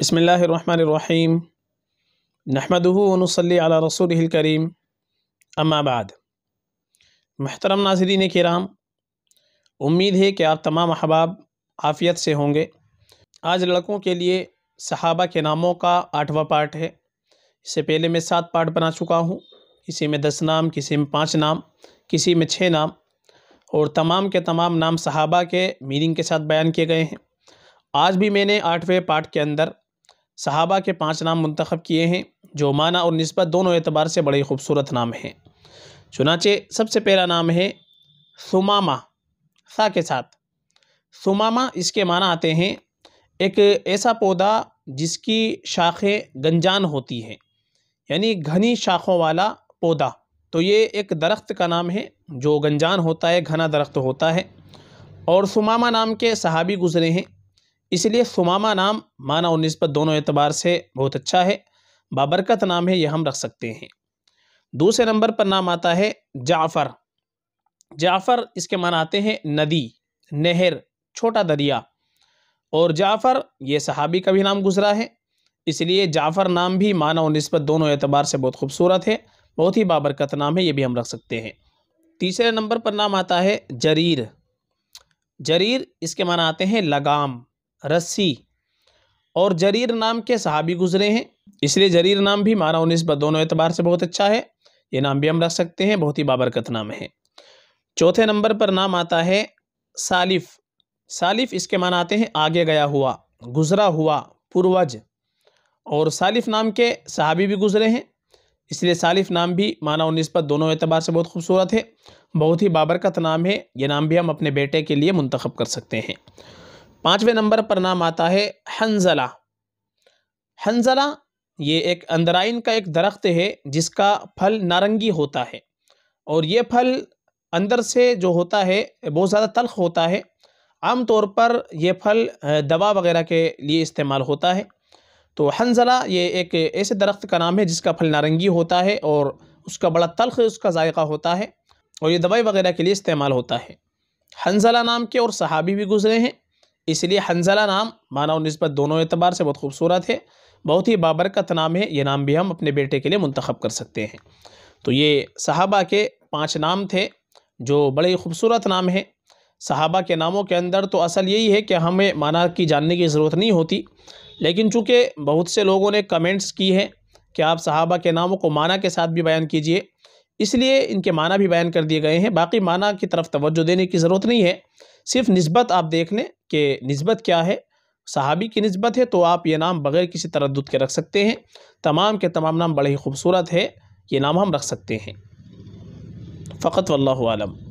बसमीम नहमदूनसली रसूल करीम अम्माबाद महतरम नाजरीन कराम उम्मीद है कि आप तमाम अहबाब आफ़ियत से होंगे आज लड़कों के लिए सहाबा के नामों का आठवां पार्ट है इससे पहले मैं सात पार्ट बना चुका हूँ किसी में दस नाम किसी में पाँच नाम किसी में छः नाम और तमाम के तमाम नाम सहाबा के मीनिंग के साथ बयान किए गए हैं आज भी मैंने आठवें पार्ट के अंदर सहाबा के पाँच नाम मंतखब किए हैं जो माना और नस्बत दोनों एतबार से बड़े खूबसूरत नाम हैं चुनाचे सबसे पहला नाम है सुमामा सा के साथ सुमामा इसके माना आते हैं एक ऐसा पौधा जिसकी शाखें गंजान होती हैं यानी घनी शाखों वाला पौधा तो ये एक दरख्त का नाम है जो गंजान होता है घना दरख्त होता है और सुमामा नाम के सहाबी गुज़रे हैं इसलिए सुमामा नाम माना उन्नीस पर दोनों एतबार से बहुत अच्छा है बाबरकत नाम है यह हम रख सकते हैं दूसरे नंबर पर नाम आता है जाफ़र जाफ़र इसके माना आते हैं नदी नहर छोटा दरिया और जाफ़र ये सहाबी का भी नाम गुजरा है इसलिए जाफ़र नाम भी माना और नस्बत दोनों एतबार से बहुत खूबसूरत है बहुत ही बाबरकत नाम है ये भी हम रख सकते हैं तीसरे नंबर पर नाम आता है जरीर जरीर इसके माना आते हैं लगाम रस्सी और जरीर नाम के सहाबी गुजरे हैं इसलिए जरीर नाम भी मानव नस्बत दोनों एतबार से बहुत अच्छा है ये नाम भी हम रख सकते हैं बहुत ही बाबरकत नाम है चौथे नंबर पर नाम आता है सालिफ सालिफ इसके मान आते हैं आगे गया हुआ गुजरा हुआ पूर्वज और सालिफ नाम के सहाबी भी गुजरे हैं इसलिए सालिफ नाम भी माना मानव नस्बत दोनों एतबार से बहुत खूबसूरत है बहुत ही बाबरकत नाम है ये नाम भी हम अपने बेटे के लिए मंतखब कर सकते हैं पाँचवें नंबर पर नाम आता है हंजला हंजला ये एक अंदराइन का एक दरख्त है जिसका फल नारंगी होता है और ये फल अंदर से जो होता है बहुत ज़्यादा तलख होता है आम तौर पर यह फल दवा वगैरह के लिए इस्तेमाल होता है तो हंजला ये एक ऐसे दरख्त का नाम है जिसका फल नारंगी होता है और उसका बड़ा तलख उसका जायका होता है और ये दवाई वगैरह के लिए इस्तेमाल होता है हंजला नाम के और सहाबी भी गुजरे हैं इसलिए हंजला नाम मानव नस्बत दोनों एतबार से बहुत खूबसूरत है बहुत ही बाबरकत नाम है ये नाम भी हम अपने बेटे के लिए मंतखब कर सकते हैं तो ये सहाबा के पाँच नाम थे जो बड़े खूबसूरत नाम है सहाबा के नामों के अंदर तो असल यही है कि हमें माना की जानने की ज़रूरत नहीं होती लेकिन चूँकि बहुत से लोगों ने कमेंट्स की है कि आप सहाबा के नामों को माना के साथ भी बयान कीजिए इसलिए इनके माना भी बयान कर दिए गए हैं बाकी माना की तरफ तवज्जो देने की ज़रूरत नहीं है सिर्फ नस्बत आप देख लें कि नस्बत क्या है सहाबी की नस्बत है तो आप ये नाम बग़ैर किसी तरद के रख सकते हैं तमाम के तमाम नाम बड़े ही खूबसूरत है ये नाम हम रख सकते हैं फ़कत वल्लम